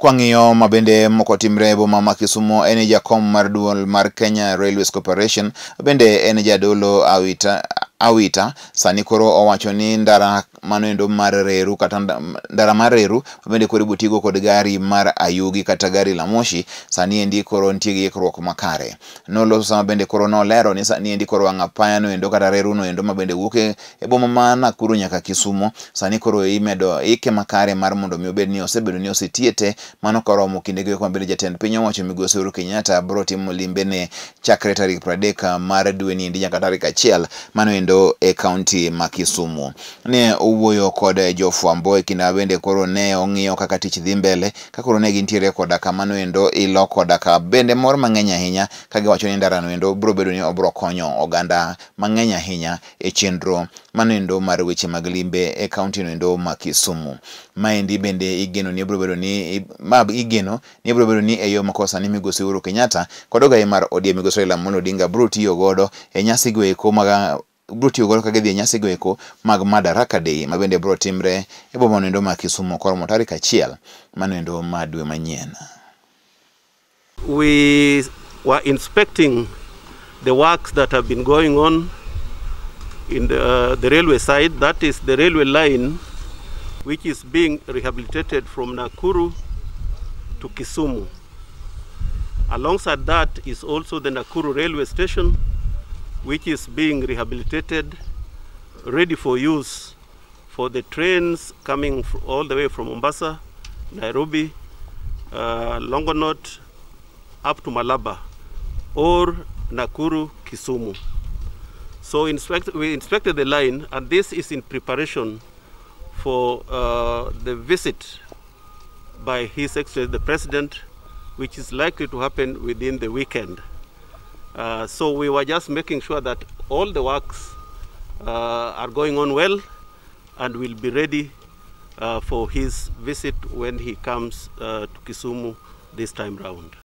kwang'iyo ng'iyo mabende moko timre e boma ma Kisumo en jakom mar duol mar Kenya Railways Corporation bende en jadolo Awita awita sani koro owacho ni ndara manoendo mar reru kata ndara mar reru mabende koro ibutigo kod gari mar ayugi kata gari la moshi sani endi koro nitie gi ikruok makare noloso bende koro nolero ni sani endi koro wang' apaya noendo kata reru noendo mabende wuok e, e boma ma Nakuru nyaka Kisumo sani koro imedo ike makare mar mondo mi obed ni osebedo ni osetie te mano koromo kinde gi mabende jatend piny owacho migosi Uhuru Kenyatta bro timo limbe ne chakre tarik 30 mar dwe ni endi nyaka tarik 1 mano kendo e kaunti ma Kisumu. Ne owuoyo kod jofwambo e kinda bende koro ne ong'iyo kaka tich dhi mbele ka koro ne gintiere koda kamano endo ilo koda ka bende mor mang'eny ahinya ka giwacho ni ndara noendo biro bedo ni obiro konyo oganda mang'eny ahinya e chenro manoendo mar weche mag limbe e kaunti noendo ma Kisumu. Maendi bende igeno ni biro bedo ni ma igeno ni biro bedo ni e yo ma koro sani migosi Uhuru Kenyatta kod ogai mar ODM migosi Raila Amolo Odinga biro tiyo godo e nyasi go eko mag bro tiyo godo kagidhi nyasi gweko mag Madaraka Day ma bende bro timre e boma nendo ma Kisumu koromo tarik achiel manoendo ma dwe manyien. We were inspecting the works that have been going on in the, uh, the railway side, that is the railway line which is being rehabilitated from Nakuru to Kisumu. Alongside that is also the Nakuru railway station which is being rehabilitated, ready for use for the trains coming all the way from Mombasa, Nairobi, uh, Longonot, up to Malaba, or Nakuru, Kisumu. So inspect, we inspected the line, and this is in preparation for uh, the visit by His Excellency the President, which is likely to happen within the weekend. Uh, so we were just making sure that all the works uh, are going on well and will be ready uh, for his visit when he comes to Kisumu this time round.